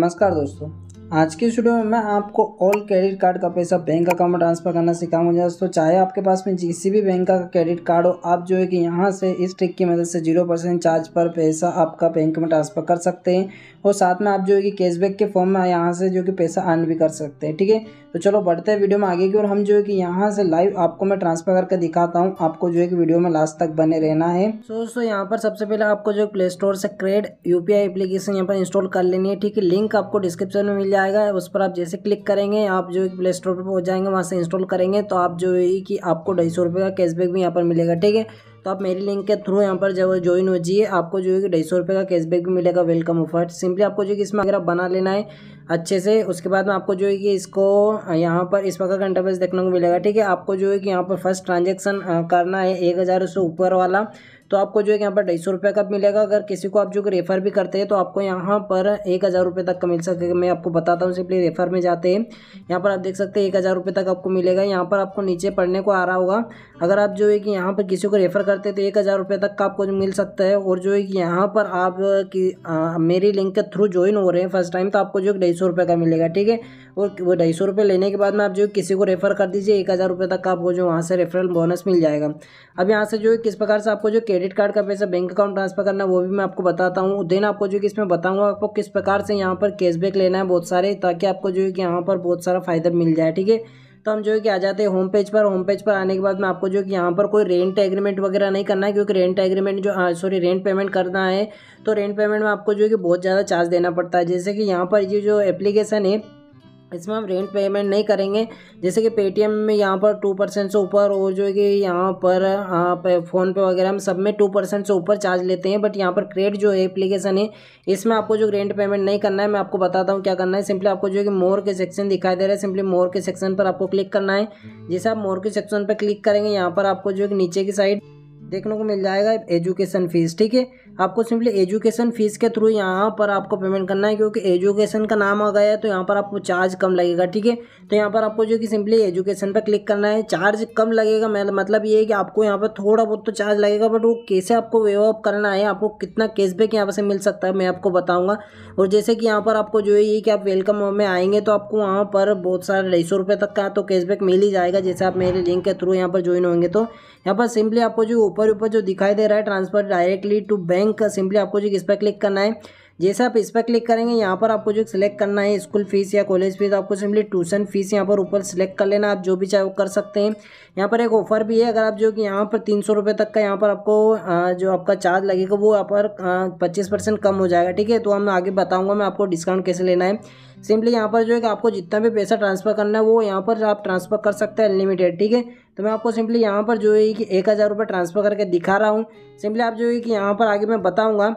नमस्कार दोस्तों आज के स्टूडियो में मैं आपको ऑल क्रेडिट कार्ड का पैसा बैंक अकाउंट में ट्रांसफर करना सिखाऊंगा दोस्तों चाहे आपके पास में किसी भी बैंक का क्रेडिट कार्ड हो आप जो है कि यहाँ से इस ट्रिक की मदद से जीरो परसेंट चार्ज पर पैसा आपका बैंक में ट्रांसफर कर सकते हैं और साथ में आप जो है कि कैशबैक के फॉर्म में यहाँ से जो कि पैसा अर्न भी कर सकते हैं ठीक है तो चलो बढ़ते हैं वीडियो में आगे की और हम जो है कि यहाँ से लाइव आपको मैं ट्रांसफर करके दिखाता हूँ आपको जो है कि वीडियो में लास्ट तक बने रहना है सो तो दोस्तों यहाँ पर सबसे पहले आपको जो प्ले स्टोर से क्रेड यूपीआई एप्लीकेशन यहाँ पर इंस्टॉल कर लेनी है ठीक है लिंक आपको डिस्क्रिप्शन में मिल जाएगा उस पर आप जैसे क्लिक करेंगे आप जो प्ले स्टोर पर पहुँच जाएंगे वहाँ से इंस्टॉल करेंगे तो आप जो है कि आपको ढाई सौ रुपये का कैशबैक भी यहाँ पर मिलेगा ठीक है तो आप मेरी लिंक के थ्रू यहाँ पर जब ज्वाइन हो जाइए आपको जो है कि ढाई सौ रुपये का कैशबैक भी मिलेगा वेलकम ऑफर सिंपली आपको जो है कि इसमें अगर आप बना लेना है अच्छे से उसके बाद में आपको जो है कि इसको यहाँ पर इस प्रकार का इंटरफेस देखने को मिलेगा ठीक है आपको जो है कि यहाँ पर फर्स्ट ट्रांजेक्शन करना है एक हज़ार से ऊपर वाला तो आपको जो है यहाँ पर ढाई सौ रुपये का मिलेगा अगर किसी को आप जो रेफ़र भी करते हैं तो आपको यहाँ पर एक हज़ार रुपये तक का मिल सकेगा मैं आपको बताता हूँ सिंपली रेफ़र में जाते हैं यहाँ पर आप देख सकते हैं एक हज़ार रुपये तक आपको मिलेगा यहाँ पर आपको नीचे पढ़ने को आ रहा होगा अगर आप जो है कि यहाँ पर किसी को रेफ़र करते हैं तो एक हज़ार रुपये तक का आपको मिल सकता है और जो है कि यहाँ पर आप की मेरी लिंक के थ्रू ज्वाइन हो रहे हैं फर्स्ट टाइम तो आपको जो है ढाई सौ रुपये का मिलेगा ठीक है और वो ढाई सौ रुपये लेने के बाद में आप जो किसी को रेफ़र कर दीजिए एक हज़ार रुपये तक का आपको जो वहाँ से रेफरल बोनस मिल जाएगा अब यहाँ से जो है किस प्रकार से आपको जो क्रेडिट कार्ड का पैसा बैंक अकाउंट ट्रांसफर करना है वो भी मैं आपको बताता हूँ देन आपको जो कि इसमें बताऊँगा आपको किस प्रकार से यहाँ पर कैशबैक लेना है बहुत सारे ताकि आपको जो है कि यहाँ पर बहुत सारा फ़ायदा मिल जाए ठीक है तो हम जो है कि आ जाते हैं होम पेज पर होम पेज पर आने के बाद में आपको जो है कि यहाँ पर कोई रेंट एग्रीमेंट वगैरह नहीं करना है क्योंकि रेंट एग्रीमेंट जो सॉरी रेंट पेमेंट करना है तो रेंट पेमेंट में आपको जो है कि बहुत ज़्यादा चार्ज देना पड़ता है जैसे कि यहाँ पर ये जो एप्लीकेशन है इसमें हम रेंट पेमेंट नहीं करेंगे जैसे कि पेटीएम में यहाँ पर टू परसेंट से ऊपर और जो है कि यहाँ पर हाँ फ़ोन पे वगैरह हम सब में टू परसेंट से ऊपर चार्ज लेते हैं बट यहाँ पर क्रेड जो एप्लीकेशन है इसमें आपको जो रेंट पेमेंट नहीं करना है मैं आपको बताता हूँ क्या करना है सिंपली आपको जो है कि मोर के सेक्शन दिखाई दे रहा है सिंपली मोर के सेक्शन पर आपको क्लिक करना है जैसे आप मोर के सेक्शन पर क्लिक करेंगे यहाँ पर आपको जो है नीचे की साइड देखने को मिल जाएगा एजुकेशन फीस ठीक है आपको सिंपली एजुकेशन फीस के थ्रू यहाँ पर आपको पेमेंट करना है क्योंकि एजुकेशन का नाम आ गया है तो यहाँ पर आपको चार्ज कम लगेगा ठीक है तो यहाँ पर आपको जो कि सिंपली एजुकेशन पर क्लिक करना है चार्ज कम लगेगा मतलब ये है कि आपको यहाँ पर थोड़ा बहुत तो चार्ज लगेगा बट वो कैसे आपको वेव अप करना है आपको कितना कैशबैक यहाँ पर से मिल सकता है मैं आपको बताऊँगा और जैसे कि यहाँ पर आपको जो है ये कि आप वेलकम में आएंगे तो आपको वहाँ पर बहुत सारे ढाई सौ तक का तो कैशबैक मिल ही जाएगा जैसे आप मेरे लिंक के थ्रू यहाँ पर ज्वाइन होंगे तो यहाँ पर सिंपली आपको जो ऊपर ऊपर जो दिखाई दे रहा है transfer directly to bank bank simply आपको जो इस पर क्लिक करना है जैसे आप इस पर क्लिक करेंगे यहाँ पर आपको जो सिलेक्ट करना है स्कूल फीस या कॉलेज फीस तो आपको सिंपली ट्यूशन फीस यहाँ पर ऊपर सेलेक्ट कर लेना आप जो भी चाहे वो कर सकते हैं यहाँ पर एक ऑफर भी है अगर आप जो कि यहाँ पर तीन सौ रुपये तक का यहाँ पर आपको जो आपका चार्ज लगेगा वो यहाँ पर पच्चीस परसेंट कम हो जाएगा ठीक है तो हम आगे बताऊँगा मैं आपको डिस्काउंट कैसे लेना है सिंपली यहाँ पर जो है कि आपको जितना भी पैसा ट्रांसफ़र करना है वो यहाँ पर आप ट्रांसफ़र कर सकते हैं अनलिमिटेड ठीक है तो मैं आपको सिंपली यहाँ पर जो है कि एक हज़ार रुपये ट्रांसफ़र करके दिखा रहा हूँ सिंपली आप जो है कि यहाँ पर आगे मैं बताऊँगा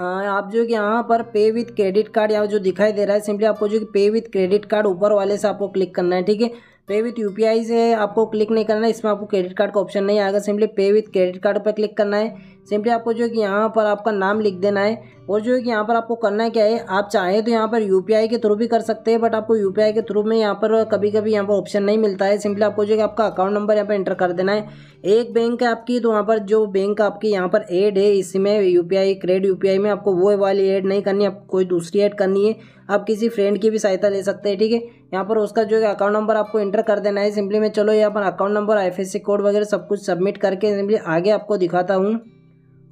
हाँ, आप जो कि यहाँ पर पे विथ क्रेडिट कार्ड यहाँ जो दिखाई दे रहा है सिंपली आपको जो कि पे विथ क्रेडिट कार्ड ऊपर वाले से आपको क्लिक करना है ठीक है पे विथ यू से आपको क्लिक नहीं करना है इसमें आपको क्रेडिट कार्ड का ऑप्शन नहीं आएगा simply pay with credit card पर क्लिक करना है सिंपली आपको जो है कि यहाँ पर आपका नाम लिख देना है और जो है कि यहाँ पर आपको करना है क्या है आप चाहें तो यहाँ पर यू के थ्रू भी कर सकते हैं बट आपको यू के थ्रू में यहाँ पर कभी कभी यहाँ पर ऑप्शन नहीं मिलता है सिंपली आपको जो है कि आपका अकाउंट नंबर यहाँ पर इंटर कर देना है एक बैंक है आपकी तो वहाँ पर जो बैंक आपकी यहाँ पर एड है इसमें यू पी आई क्रेड यू में आपको वो वाली ऐड नहीं करनी आपको कोई दूसरी ऐड करनी है आप किसी फ्रेंड की भी सहायता ले सकते हैं ठीक है यहाँ पर उसका जो है अकाउंट नंबर आपको इंटर कर देना है सिंपली मैं चलो यहाँ पर अकाउंट नंबर आई कोड वगैरह सब कुछ सबमिट करके सिंपली आगे आपको दिखाता हूँ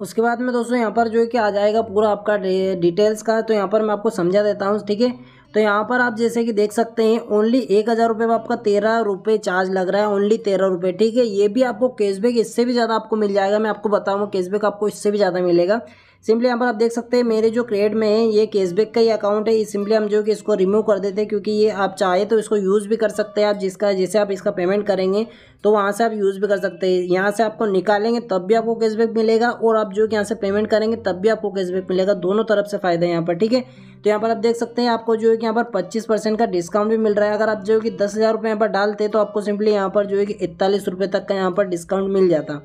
उसके बाद में दोस्तों यहाँ पर जो है कि आ जाएगा पूरा आपका डिटेल्स का तो यहाँ पर मैं आपको समझा देता हूँ ठीक है तो यहाँ पर आप जैसे कि देख सकते हैं ओनली एक हज़ार रुपये में आपका तेरह रुपये चार्ज लग रहा है ओनली तेरह रुपये ठीक है ये भी आपको कैशबैक इससे भी ज़्यादा आपको मिल जाएगा मैं आपको बताऊँगा कैशबैक आपको इससे भी ज़्यादा मिलेगा सिंपली यहाँ पर आप देख सकते हैं मेरे जो क्रेड में है ये कैशबैक का ही अकाउंट है सिंपली हम जो कि इसको रिमूव कर देते हैं क्योंकि ये आप चाहे तो इसको यूज़ भी कर सकते हैं आप जिसका जैसे आप इसका पेमेंट करेंगे तो वहाँ से आप यूज़ भी कर सकते हैं यहाँ से आपको निकालेंगे तब भी आपको कैशबैक मिलेगा और आप जो कि यहाँ से पेमेंट करेंगे तब भी आपको कैशबैक मिलेगा दोनों तरफ से फ़ायदा है यहाँ पर ठीक है तो यहाँ पर आप देख सकते हैं आपको जो है कि यहाँ पर पच्चीस परसेंट का डिस्काउंट भी मिल रहा है अगर आप जो है कि दस हज़ार रुपये यहाँ पर डालते तो आपको सिंपली यहाँ पर जो है कि इकतालीस रुपये तक का यहाँ पर डिस्काउंट मिल जाता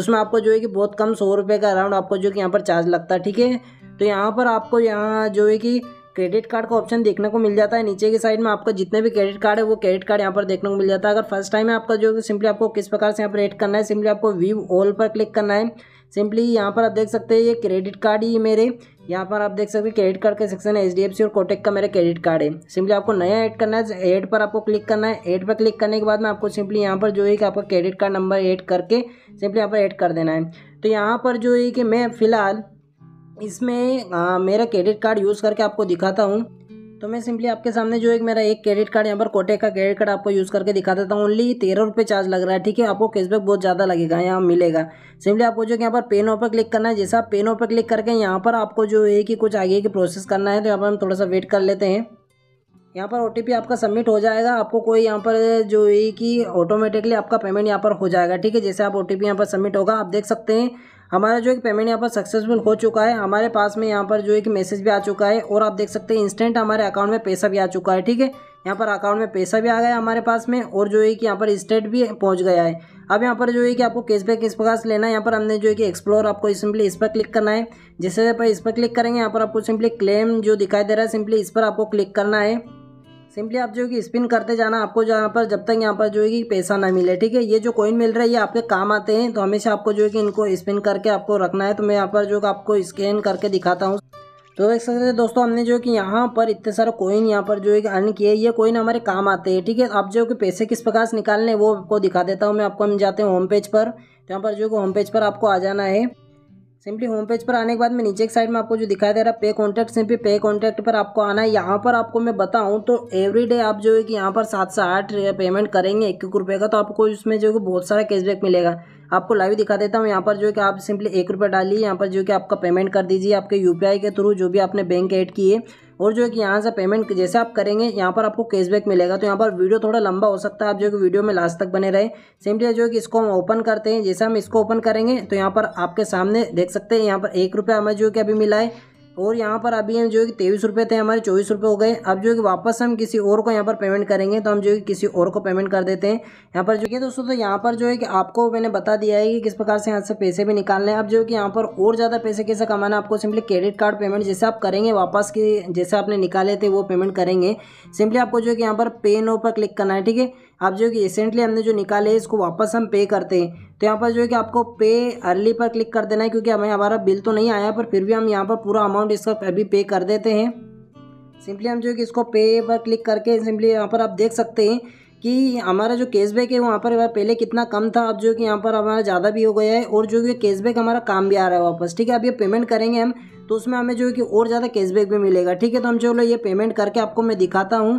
उसमें आपको जो है कि बहुत कम सौ रुपये का अराउंड आपको जो कि यहाँ पर चार्ज लगता है ठीक है तो यहाँ पर आपको यहाँ जो है कि क्रेडिट कार्ड का ऑप्शन देखने को मिल जाता है नीचे की साइड में आपका जितने भी क्रेडिट कार्ड है वो क्रेडिट कार्ड यहाँ पर देखने को मिल जाता है अगर फर्स्ट टाइम है आपका जो सिंपली आपको किस प्रकार से यहाँ पर एड करना है सिंपली आपको व्यू ऑल पर क्लिक करना है सिंपली यहाँ पर आप देख सकते हैं ये क्रेडिट कार्ड ही मेरे यहाँ पर आप देख सकते हैं क्रेडिट कार्ड का सेक्शन है एच और कोटेक का मेरा क्रेडिट कार्ड है सिंपली आपको नया ऐड करना है ऐड पर आपको क्लिक करना है ऐड पर क्लिक करने के बाद में आपको सिंपली यहाँ पर जो है कि आपका क्रेडिट कार्ड नंबर ऐड करके सिंपली यहाँ पर ऐड कर देना है तो यहाँ पर जो है कि मैं फिलहाल इसमें आ, मेरा क्रेडिट कार्ड यूज़ करके आपको दिखाता हूँ तो मैं सिंपली आपके सामने जो एक मेरा एक क्रेडिट कार्ड यहाँ पर कोटे का क्रेडिट कार्ड आपको यूज़ करके दिखा देता हूँ ओनली तेरह रुपये चार्ज लग रहा है ठीक है आपको कैशबैक बहुत ज़्यादा लगेगा यहाँ मिलेगा सिंपली आपको जो यहाँ पर पेन ऑपर क्लिक करना है जैसा आप पेनों क्लिक करके यहाँ पर आपको जो है कि कुछ आगे की प्रोसेस करना है तो यहाँ पर हम थोड़ा सा वेट कर लेते हैं यहाँ पर ओ आपका सबमिट हो जाएगा आपको कोई यहाँ पर जो है कि ऑटोमेटिकली आपका पेमेंट यहाँ पर हो जाएगा ठीक है जैसे आप ओ टी यहाँ पर सबमिट होगा आप देख सकते हैं हमारा जो एक पेमेंट यहाँ पर सक्सेसफुल हो चुका है हमारे पास में यहाँ पर जो एक मैसेज भी आ चुका है और आप देख सकते हैं इंस्टेंट हमारे अकाउंट में पैसा भी आ चुका है ठीक है यहाँ पर अकाउंट में पैसा भी आ गया हमारे पास में और जो है कि यहाँ पर स्टेट भी पहुँच गया है अब यहाँ पर जो है कि आपको कैशबैक इस प्रकार से लेना है यहाँ पर हमने जो है कि एक्सप्लोर आपको सिंपली इस पर क्लिक करना है जैसे पर इस पर क्लिक करेंगे यहाँ पर आपको सिंपली क्लेम जो दिखाई दे रहा है सिंपली इस पर आपको क्लिक करना है सिंपली आप जो है कि स्पिन करते जाना आपको जो यहाँ पर जब तक यहाँ पर जो है कि पैसा ना मिले ठीक है ये जो कॉइन मिल रहा है ये आपके काम आते हैं तो हमेशा आपको जो है कि इनको स्पिन करके आपको रखना है तो मैं यहाँ पर जो है आपको स्कैन करके दिखाता हूँ तो देख सकते हैं दोस्तों हमने जो है कि यहाँ पर इतने सारे कोइन यहाँ पर जो है कि अर्न किए ये कोइन हमारे काम आते हैं ठीक है आप जो कि पैसे किस प्रकार से निकालने वो आपको दिखा देता हूँ मैं आपको हम जाते हैं होम पेज पर यहाँ पर जो कि होम पेज पर आपको आ जाना है सिंपली होम पेज पर आने के बाद में नीचे एक साइड में आपको जो दिखाई दे रहा है पे कॉन्टैक्ट सिंपली पे कॉन्टैक्ट पर आपको आना है यहाँ पर आपको मैं बताऊँ तो एवरीडे आप जो है कि यहाँ पर सात से आठ पेमेंट करेंगे एक एक रुपये का तो आपको इसमें जो है बहुत सारा कैशबैक मिलेगा आपको लाइव दिखा देता हूँ यहाँ पर जो कि आप सिंपली एक रुपये डालिए यहाँ पर जो कि आपका पेमेंट कर दीजिए आपके यूपीआई के थ्रू जो भी आपने बैंक ऐड किए और जो है कि यहाँ से पेमेंट जैसे आप करेंगे यहाँ पर आपको कैशबैक मिलेगा तो यहाँ पर वीडियो थोड़ा लंबा हो सकता है आप जो कि वीडियो में लास्ट तक बने रहे सिंपली जो है कि इसको हम ओपन करते हैं जैसे हम इसको ओपन करेंगे तो यहाँ पर आपके सामने देख सकते हैं यहाँ पर एक रुपया हमें जो कि अभी मिला है और यहाँ पर अभी हम जो है तेईस रुपये थे हमारे चौबीस रुपये हो गए अब जो है वापस हम किसी और को यहाँ पर पेमेंट करेंगे तो हम जो है किसी और को पेमेंट कर देते हैं यहाँ पर जो है दोस्तों तो यहाँ पर जो है कि आपको मैंने बता दिया है कि किस प्रकार से यहाँ से पैसे भी निकालने हैं अब जो है कि यहाँ पर और ज़्यादा पैसे कैसे कमाना है आपको सिंपली क्रेडिट कार्ड पेमेंट जैसे आप करेंगे वापस की जैसे आपने निकाले थे वो पेमेंट करेंगे सिंपली आपको जो है कि यहाँ पर पे नो पर क्लिक करना है ठीक है आप जो कि रिसेंटली हमने जो निकाले इसको वापस हम पे करते हैं तो यहाँ पर जो है कि आपको पे अर्ली पर क्लिक कर देना है क्योंकि हमें हमारा बिल तो नहीं आया पर फिर भी हम यहाँ पर पूरा अमाउंट इसका अभी पे कर देते हैं सिंपली हम जो है कि इसको पे पर क्लिक करके सिंपली यहाँ पर आप देख सकते हैं कि हमारा जो कैशबैक है वहाँ पर पहले कितना कम था अब जो कि यहाँ पर हमारा ज़्यादा भी हो गया है और जो कि कैशबैक हमारा काम भी आ रहा है वापस ठीक है अब ये पेमेंट करेंगे हम तो उसमें हमें जो है कि और ज़्यादा कैशबैक भी मिलेगा ठीक है तो हम जो ये पेमेंट करके आपको मैं दिखाता हूँ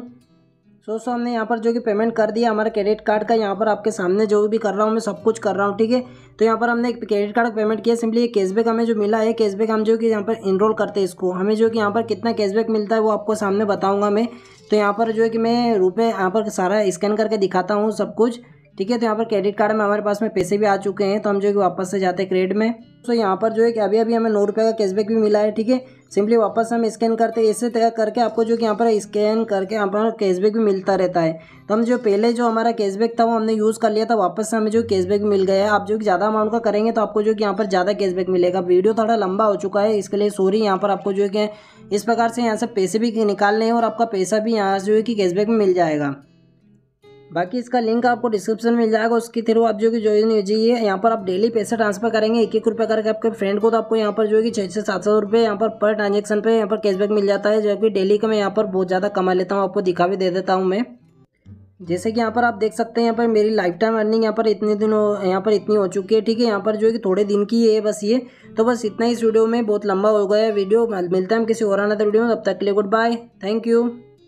सो तो सो हमने यहाँ पर जो कि पेमेंट कर दिया हमारे क्रेडिट कार्ड का यहाँ पर आपके सामने जो भी कर रहा हूँ मैं सब कुछ कर रहा हूँ ठीक है तो यहाँ पर हमने क्रेडिट कार्ड पेमेंट किया सिंपली ये कैशबैक हमें जो मिला है कैशबैक हम जो कि यहाँ पर इनरोल करते हैं इसको हमें जो कि यहाँ पर कितना कैशबैक मिलता है वो आपको सामने बताऊँगा मैं तो यहाँ पर जो है कि मैं रुपये यहाँ पर सारा स्कैन करके दिखाता हूँ सब कुछ ठीक है तो यहाँ पर क्रेडिट कार्ड में हमारे पास में पैसे भी आ चुके हैं तो हम जो है वापस से जाते हैं क्रेडिट में तो यहाँ पर जो है कि अभी अभी हमें नौ रुपये का कैशबैक भी मिला है ठीक है सिंपली वापस हम स्कैन करते हैं इससे तय करके आपको जो कि यहाँ पर स्कैन करके यहाँ पर कैशबैक भी मिलता रहता है तो हम जो पहले जो हमारा कैशबैक था वो हमने यूज़ कर लिया था वापस से हमें जो कैशबैक मिल गया है आप जो कि ज़्यादा अमाउंट का करेंगे तो आपको जो कि यहाँ पर ज़्यादा कैशबैक मिलेगा वीडियो थोड़ा लंबा हो चुका है इसके लिए सॉरी यहाँ पर आपको जो है कि इस प्रकार से यहाँ से पैसे भी निकालने हैं और आपका पैसा भी यहाँ जो है कि कैशबैक में मिल जाएगा बाकी इसका लिंक आपको डिस्क्रिप्शन में मिल जाएगा उसके थ्रू आप जो कि ज्वाइन हो जाइए यहाँ पर आप डेली पैसा ट्रांसफर करेंगे एक एक रुपये करके आपके फ्रेंड को तो आपको यहाँ पर जो है कि छः से सात सौ रुपये यहाँ पर पर ट्रांजेक्शन पे यहाँ पर कैशबैक मिल जाता है जो कि डेली का मैं यहाँ पर बहुत ज़्यादा कमा लेता हूँ आपको दिखा भी दे देता हूँ मैं जैसे कि यहाँ पर आप देख सकते हैं यहाँ पर मेरी लाइफ टाइम अर्निंग यहाँ पर इतने दिनों यहाँ पर इतनी हो चुकी है ठीक है यहाँ पर जो है कि थोड़े दिन की है बस ये तो बस इतना ही इस वीडियो में बहुत लंबा हो गया है वीडियो मिलता है हम किसी और आना था वीडियो में तब तक के लिए गुड बाय थैंक यू